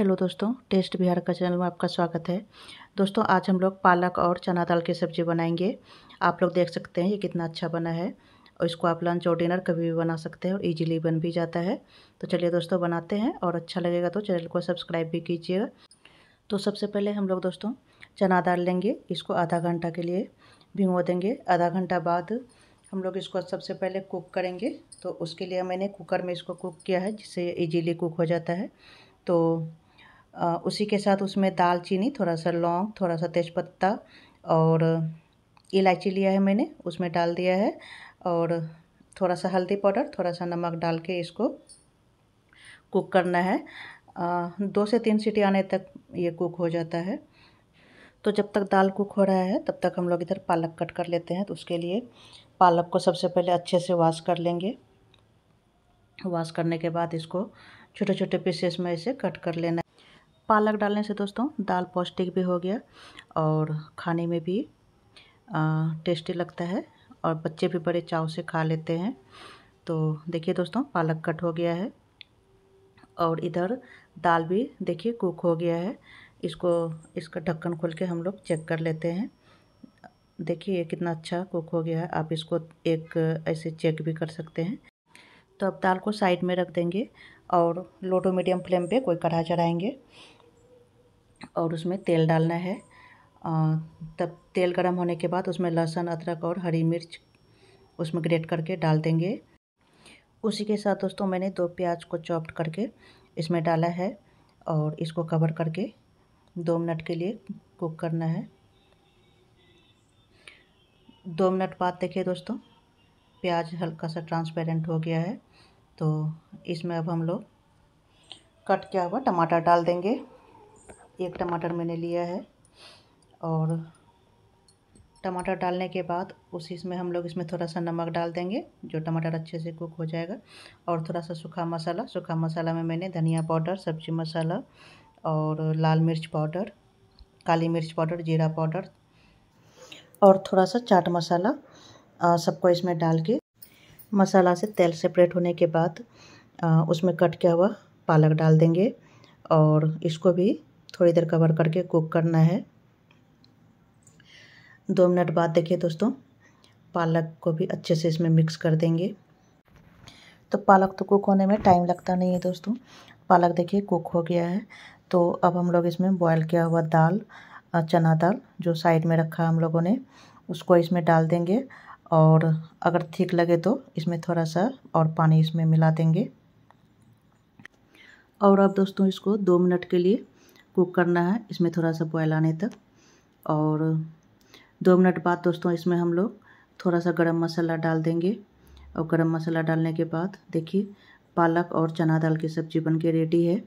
hello दोस्तों test Bihar का channel में आपका स्वागत है दोस्तों आज हम लोग पालक और चना दाल की सब्ज़ी बनाएंगे आप लोग देख सकते हैं ये कितना अच्छा बना है और इसको आप लंच और डिनर कभी भी बना सकते हैं और इजीली बन भी जाता है तो चलिए दोस्तों बनाते हैं और अच्छा लगेगा तो चैनल को सब्सक्राइब भी कीजिएगा तो सबसे पहले हम लोग दोस्तों चना दाल लेंगे इसको आधा घंटा के लिए भिगो देंगे आधा घंटा बाद हम लोग इसको सबसे पहले कुक करेंगे तो उसके लिए मैंने कुकर में इसको कुक किया है जिससे इजीली कुक हो जाता है तो उसी के साथ उसमें दालचीनी थोड़ा सा लौंग थोड़ा सा तेज़पत्ता और इलायची लिया है मैंने उसमें डाल दिया है और थोड़ा सा हल्दी पाउडर थोड़ा सा नमक डाल के इसको कुक करना है दो से तीन सीटी आने तक ये कुक हो जाता है तो जब तक दाल कुक हो रहा है तब तक हम लोग इधर पालक कट कर लेते हैं तो उसके लिए पालक को सबसे पहले अच्छे से वाश कर लेंगे वाश करने के बाद इसको छोटे छोटे पीसेस में इसे कट कर लेना है पालक डालने से दोस्तों दाल पौष्टिक भी हो गया और खाने में भी टेस्टी लगता है और बच्चे भी बड़े चाव से खा लेते हैं तो देखिए दोस्तों पालक कट हो गया है और इधर दाल भी देखिए कुक हो गया है इसको इसका ढक्कन खोल के हम लोग चेक कर लेते हैं देखिए ये कितना अच्छा कुक हो गया है आप इसको एक ऐसे चेक भी कर सकते हैं तो अब दाल को साइड में रख देंगे और लो टू मीडियम फ्लेम पे कोई कढ़ा चढ़ाएंगे और उसमें तेल डालना है तब तेल गर्म होने के बाद उसमें लहसुन अदरक और हरी मिर्च उसमें ग्रेट करके डाल देंगे उसी के साथ दोस्तों मैंने दो प्याज को चॉप्ड करके इसमें डाला है और इसको कवर करके दो मिनट के लिए कुक करना है दो मिनट बाद देखिए दोस्तों प्याज हल्का सा ट्रांसपेरेंट हो गया है तो इसमें अब हम लोग कट किया हुआ टमाटर डाल देंगे एक टमाटर मैंने लिया है और टमाटर डालने के बाद उसी इसमें हम लोग इसमें थोड़ा सा नमक डाल देंगे जो टमाटर अच्छे से कुक हो जाएगा और थोड़ा सा सूखा मसाला सूखा मसाला में मैंने धनिया पाउडर सब्जी मसाला और लाल मिर्च पाउडर काली मिर्च पाउडर जीरा पाउडर और थोड़ा सा चाट मसाला सबको इसमें डाल के मसाला से तेल सेपरेट होने के बाद आ, उसमें कट किया हुआ पालक डाल देंगे और इसको भी थोड़ी देर कवर करके कुक करना है दो मिनट बाद देखिए दोस्तों पालक को भी अच्छे से इसमें मिक्स कर देंगे तो पालक तो कुक होने में टाइम लगता नहीं है दोस्तों पालक देखिए कुक हो गया है तो अब हम लोग इसमें बॉयल किया हुआ दाल चना दाल जो साइड में रखा हम लोगों ने उसको इसमें डाल देंगे और अगर ठीक लगे तो इसमें थोड़ा सा और पानी इसमें मिला देंगे और अब दोस्तों इसको दो मिनट के लिए कुक करना है इसमें थोड़ा सा बॉयल आने तक और दो मिनट बाद दोस्तों इसमें हम लोग थोड़ा सा गरम मसाला डाल देंगे और गरम मसाला डालने के बाद देखिए पालक और चना दाल की सब्ज़ी बन के रेडी है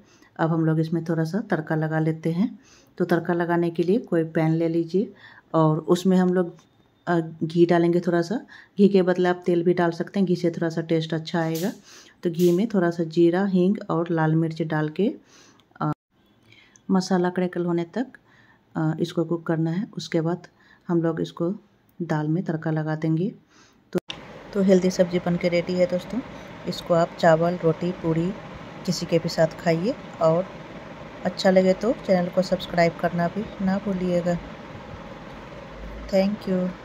अब हम लोग इसमें थोड़ा सा तड़का लगा लेते हैं तो तड़का लगाने के लिए कोई पैन ले लीजिए और उसमें हम लोग घी डालेंगे थोड़ा सा घी के बदले आप तेल भी डाल सकते हैं घी से थोड़ा सा टेस्ट अच्छा आएगा तो घी में थोड़ा सा जीरा हींग और लाल मिर्च डाल के मसाला क्रैकल होने तक इसको कुक करना है उसके बाद हम लोग इसको दाल में तड़का लगा देंगे तो तो हेल्दी सब्जी बन के रेडी है दोस्तों इसको आप चावल रोटी पूरी किसी के भी साथ खाइए और अच्छा लगे तो चैनल को सब्सक्राइब करना भी ना भूलिएगा थैंक यू